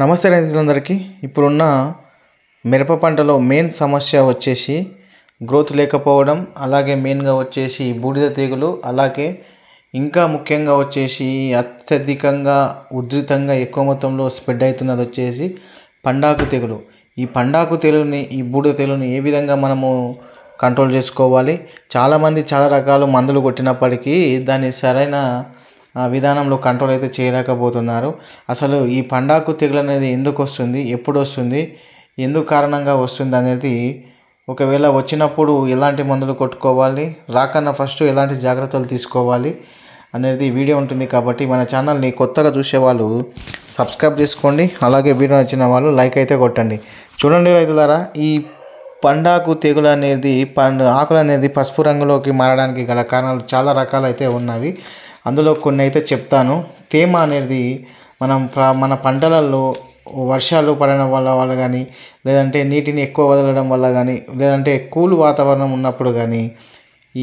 నమస్తే రైతులందరికీ ఇప్పుడున్న మిరప పంటలో మెయిన్ సమస్య వచ్చేసి గ్రోత్ లేకపోవడం అలాగే మెయిన్గా వచ్చేసి బూడిద తెగులు అలాగే ఇంకా ముఖ్యంగా వచ్చేసి అత్యధికంగా ఉధృతంగా ఎక్కువ మొత్తంలో స్ప్రెడ్ అవుతున్నది వచ్చేసి పండాకు తెగులు ఈ పండాకు తెగులుని ఈ బూడిద తెగులుని ఏ విధంగా మనము కంట్రోల్ చేసుకోవాలి చాలామంది చాలా రకాల మందులు కొట్టినప్పటికీ దాని సరైన విధానంలో కంట్రోల్ అయితే చేయలేకపోతున్నారు అసలు ఈ పండాకు తెగులు అనేది ఎందుకు వస్తుంది ఎప్పుడు వస్తుంది ఎందుకు కారణంగా వస్తుంది అనేది ఒకవేళ వచ్చినప్పుడు ఎలాంటి మందులు కొట్టుకోవాలి రాకన్నా ఫస్ట్ ఎలాంటి జాగ్రత్తలు తీసుకోవాలి అనేది వీడియో ఉంటుంది కాబట్టి మన ఛానల్ని కొత్తగా చూసే వాళ్ళు సబ్స్క్రైబ్ చేసుకోండి అలాగే వీడియో నచ్చిన వాళ్ళు లైక్ అయితే కొట్టండి చూడండి రైతులారా ఈ పండాకు తెగులు అనేది పండు ఆకులు అనేది పసుపు రంగులోకి మారడానికి గల కారణాలు చాలా రకాలైతే ఉన్నవి అందులో కొన్ని అయితే చెప్తాను తేమ అనేది మనం మన పంటలలో వర్షాలు పడడం వల్ల వల్ల కానీ లేదంటే నీటిని ఎక్కువ వదలడం వల్ల కానీ లేదంటే కూల్ వాతావరణం ఉన్నప్పుడు కానీ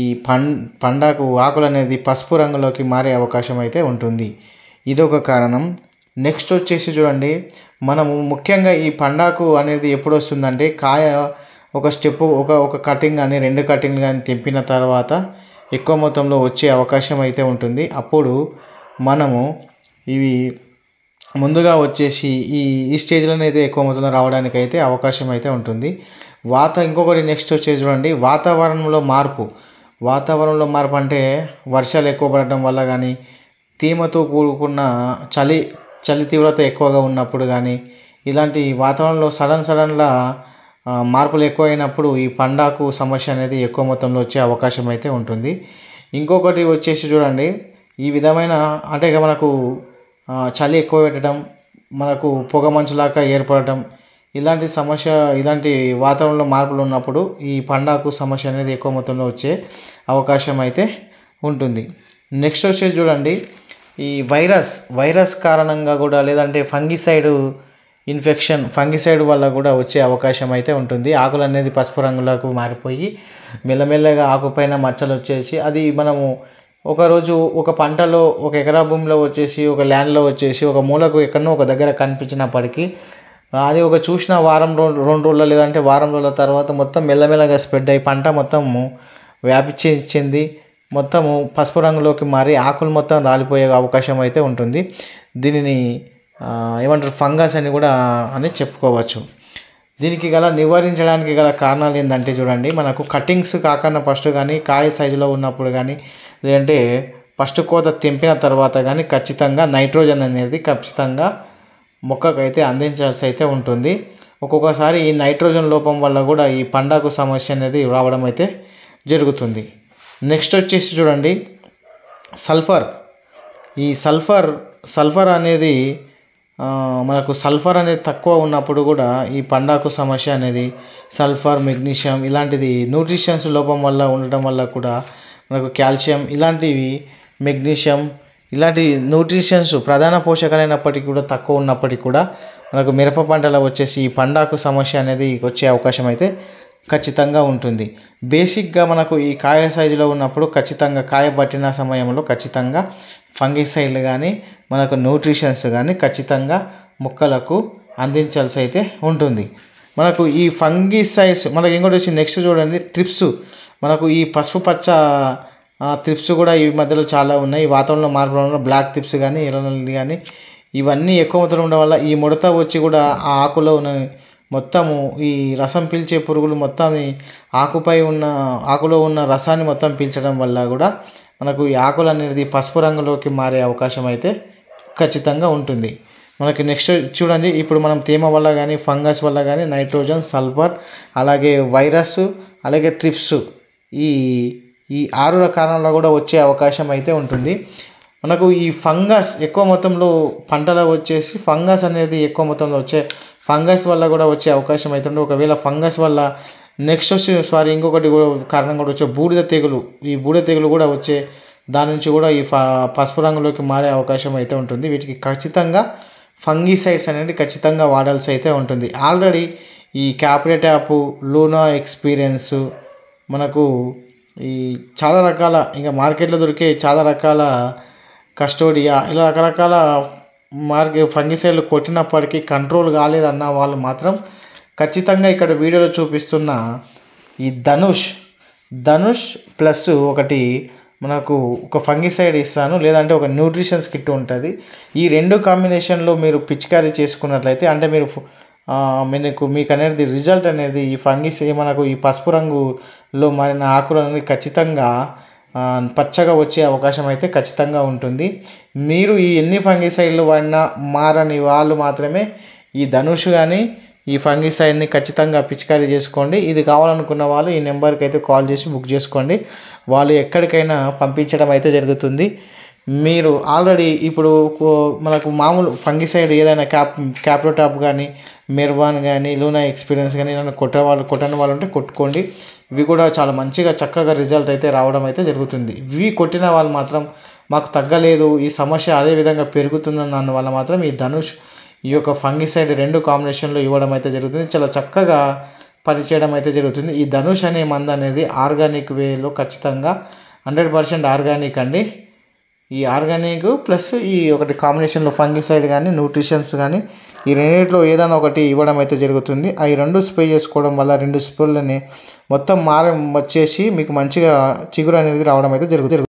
ఈ పం పండాకు ఆకులు అనేది పసుపు రంగులోకి మారే అవకాశం అయితే ఉంటుంది ఇదొక కారణం నెక్స్ట్ వచ్చేసి చూడండి మనము ముఖ్యంగా ఈ పండాకు అనేది ఎప్పుడు వస్తుందంటే కాయ ఒక స్టెప్ ఒక ఒక కటింగ్ కానీ రెండు కటింగ్లు కానీ తెంపిన తర్వాత ఎక్కువ మొత్తంలో వచ్చే అవకాశం అయితే ఉంటుంది అప్పుడు మనము ఇవి ముందుగా వచ్చేసి ఈ ఈ స్టేజ్లోనే అయితే ఎక్కువ మొత్తంలో రావడానికి అయితే అవకాశం అయితే ఉంటుంది వాత ఇంకొకటి నెక్స్ట్ వచ్చే చూడండి వాతావరణంలో మార్పు వాతావరణంలో మార్పు అంటే వర్షాలు ఎక్కువ పడటం వల్ల కానీ తేమతో కూడుకున్న చలి చలి తీవ్రత ఎక్కువగా ఉన్నప్పుడు కానీ ఇలాంటి వాతావరణంలో సడన్ సడన్లా మార్పులు ఎక్కువ అయినప్పుడు ఈ పండాకు సమస్య అనేది ఎక్కువ మొత్తంలో వచ్చే అవకాశం అయితే ఉంటుంది ఇంకొకటి వచ్చేసి చూడండి ఈ విధమైన అంటే ఇక మనకు చలి ఎక్కువ పెట్టడం మనకు పొగ మంచులాగా ఏర్పడటం ఇలాంటి సమస్య ఇలాంటి వాతావరణంలో మార్పులు ఉన్నప్పుడు ఈ పండాకు సమస్య అనేది ఎక్కువ మొత్తంలో వచ్చే అవకాశం అయితే ఉంటుంది నెక్స్ట్ వచ్చేసి చూడండి ఈ వైరస్ వైరస్ కారణంగా కూడా లేదంటే ఫంగిసైడు ఇన్ఫెక్షన్ ఫంగిసైడ్ వల్ల కూడా వచ్చే అవకాశం అయితే ఉంటుంది ఆకులు అనేది పసుపు రంగులకు మారిపోయి మెల్లమెల్లగా ఆకుపైన మచ్చలు వచ్చేసి అది మనము ఒకరోజు ఒక పంటలో ఒక ఎకరా భూమిలో వచ్చేసి ఒక ల్యాండ్లో వచ్చేసి ఒక మూలకు ఎక్కడనో ఒక దగ్గర కనిపించినప్పటికీ అది ఒక చూసిన వారం రెండు రెండు రోజుల లేదంటే వారం రోజుల తర్వాత మొత్తం మెల్లమెల్లగా స్ప్రెడ్ అయ్యి పంట మొత్తము వ్యాపించింది మొత్తము పసుపు రంగులోకి మారి ఆకులు మొత్తం రాలిపోయే అవకాశం అయితే ఉంటుంది దీనిని ఏమంటారు ఫంగస్ అని కూడా అని చెప్పుకోవచ్చు దీనికి గల నివారించడానికి గల కారణాలు ఏంటంటే చూడండి మనకు కటింగ్స్ కాకుండా ఫస్ట్ కానీ కాయ సైజులో ఉన్నప్పుడు కానీ లేదంటే ఫస్ట్ కోత తెంపిన తర్వాత కానీ ఖచ్చితంగా నైట్రోజన్ అనేది ఖచ్చితంగా మొక్కకు అయితే అందించాల్సి అయితే ఉంటుంది ఒక్కొక్కసారి ఈ నైట్రోజన్ లోపం వల్ల కూడా ఈ పండాకు సమస్య అనేది రావడం అయితే జరుగుతుంది నెక్స్ట్ వచ్చేసి చూడండి సల్ఫర్ ఈ సల్ఫర్ సల్ఫర్ అనేది మనకు సల్ఫర్ అనేది తక్కువ ఉన్నప్పుడు కూడా ఈ పండాకు సమస్య అనేది సల్ఫర్ మెగ్నీషియం ఇలాంటిది న్యూట్రిషన్స్ లోపం వల్ల ఉండటం వల్ల కూడా మనకు కాల్షియం ఇలాంటివి మెగ్నీషియం ఇలాంటి న్యూట్రిషన్స్ ప్రధాన పోషకాలైనప్పటికీ కూడా తక్కువ ఉన్నప్పటికీ కూడా మనకు మిరప పంటలో వచ్చేసి ఈ పండాకు సమస్య అనేది వచ్చే అవకాశం అయితే ఖచ్చితంగా ఉంటుంది బేసిక్గా మనకు ఈ కాయ సైజులో ఉన్నప్పుడు ఖచ్చితంగా కాయ పట్టిన సమయంలో ఖచ్చితంగా ఫంగిసైడ్లు కానీ మనకు న్యూట్రిషన్స్ కానీ ఖచ్చితంగా మొక్కలకు అందించాల్సి అయితే ఉంటుంది మనకు ఈ ఫంగిసైడ్స్ మనకి ఇంకోటి వచ్చి నెక్స్ట్ చూడండి ట్రిప్స్ మనకు ఈ పసుపు పచ్చ త్రిప్స్ కూడా ఈ మధ్యలో చాలా ఉన్నాయి వాతావరణంలో మార్పు వల్ల బ్లాక్ త్రిప్స్ కానీ నల్లి కానీ ఇవన్నీ ఎక్కువ మొత్తం ఉండడం వల్ల ఈ ముడత వచ్చి కూడా ఆ ఆకులో ఉన్న మొత్తము ఈ రసం పీల్చే పురుగులు మొత్తం ఆకుపై ఉన్న ఆకులో ఉన్న రసాన్ని మొత్తం పీల్చడం వల్ల కూడా మనకు ఈ ఆకులు అనేది పసుపు రంగులోకి మారే అవకాశం అయితే ఖచ్చితంగా ఉంటుంది మనకి నెక్స్ట్ చూడండి ఇప్పుడు మనం తేమ వల్ల కానీ ఫంగస్ వల్ల కానీ నైట్రోజన్ సల్ఫర్ అలాగే వైరస్ అలాగే త్రిప్స్ ఈ ఈ ఆరు రకాలలో కూడా వచ్చే అవకాశం అయితే ఉంటుంది మనకు ఈ ఫంగస్ ఎక్కువ మొత్తంలో పంటలో వచ్చేసి ఫంగస్ అనేది ఎక్కువ మొత్తంలో వచ్చే ఫంగస్ వల్ల కూడా వచ్చే అవకాశం ఉంటుంది ఒకవేళ ఫంగస్ వల్ల నెక్స్ట్ వచ్చి సారీ ఇంకొకటి కూడా కారణం కూడా వచ్చే బూడిద తెగులు ఈ బూడిద తెగులు కూడా వచ్చే దాని నుంచి కూడా ఈ పసుపు రంగులోకి మారే అవకాశం అయితే ఉంటుంది వీటికి ఖచ్చితంగా ఫంగిసైడ్స్ అనేది ఖచ్చితంగా వాడాల్సి అయితే ఉంటుంది ఆల్రెడీ ఈ క్యాప్రేట్ యాప్ లూనా ఎక్స్పీరియన్స్ మనకు ఈ చాలా రకాల ఇంకా మార్కెట్లో దొరికే చాలా రకాల కస్టోడియా ఇలా రకరకాల మార్కెట్ ఫంగిసైడ్లు కొట్టినప్పటికీ కంట్రోల్ కాలేదన్న వాళ్ళు మాత్రం ఖచ్చితంగా ఇక్కడ వీడియోలో చూపిస్తున్న ఈ ధనుష్ ధనుష్ ప్లస్ ఒకటి మనకు ఒక ఫంగిసైడ్ ఇస్తాను లేదంటే ఒక న్యూట్రిషన్స్ కిట్ ఉంటుంది ఈ రెండు కాంబినేషన్లో మీరు పిచికారీ చేసుకున్నట్లయితే అంటే మీరు మీకు మీకు అనేది రిజల్ట్ అనేది ఈ ఫంగిస్ మనకు ఈ పసుపు రంగులో మారిన ఆకులు అనేది ఖచ్చితంగా పచ్చగా వచ్చే అవకాశం అయితే ఖచ్చితంగా ఉంటుంది మీరు ఈ ఎన్ని ఫంగిసైడ్లు వాడినా మారని వాళ్ళు మాత్రమే ఈ ధనుష్ కానీ ఈ ఫంగిసైడ్ని ఖచ్చితంగా పిచికారీ చేసుకోండి ఇది కావాలనుకున్న వాళ్ళు ఈ నెంబర్కి అయితే కాల్ చేసి బుక్ చేసుకోండి వాళ్ళు ఎక్కడికైనా పంపించడం అయితే జరుగుతుంది మీరు ఆల్రెడీ ఇప్పుడు మనకు మామూలు ఫంగిసైడ్ ఏదైనా క్యాప్ టాప్ కానీ మెర్వాన్ కానీ లూనా ఎక్స్పీరియన్స్ కానీ ఏదైనా కొట్ట వాళ్ళు కొట్టని వాళ్ళు ఉంటే కొట్టుకోండి ఇవి కూడా చాలా మంచిగా చక్కగా రిజల్ట్ అయితే రావడం అయితే జరుగుతుంది ఇవి కొట్టిన వాళ్ళు మాత్రం మాకు తగ్గలేదు ఈ సమస్య అదే విధంగా పెరుగుతుందన్న వల్ల మాత్రం ఈ ధనుష్ ఈ యొక్క ఫంగిసైడ్ రెండు కాంబినేషన్లో ఇవ్వడం అయితే జరుగుతుంది చాలా చక్కగా పనిచేయడం అయితే జరుగుతుంది ఈ ధనుష్ అనే మందు అనేది ఆర్గానిక్ వేలో ఖచ్చితంగా హండ్రెడ్ పర్సెంట్ ఆర్గానిక్ అండి ఈ ఆర్గానిక్ ప్లస్ ఈ ఒకటి కాంబినేషన్లో ఫంగిసైడ్ కానీ న్యూట్రిషన్స్ కానీ ఈ రెండింటిలో ఏదైనా ఒకటి ఇవ్వడం అయితే జరుగుతుంది ఈ రెండు స్ప్రే చేసుకోవడం వల్ల రెండు స్ప్రేలని మొత్తం మారం వచ్చేసి మీకు మంచిగా చిగురు అనేది రావడం అయితే జరుగుతుంది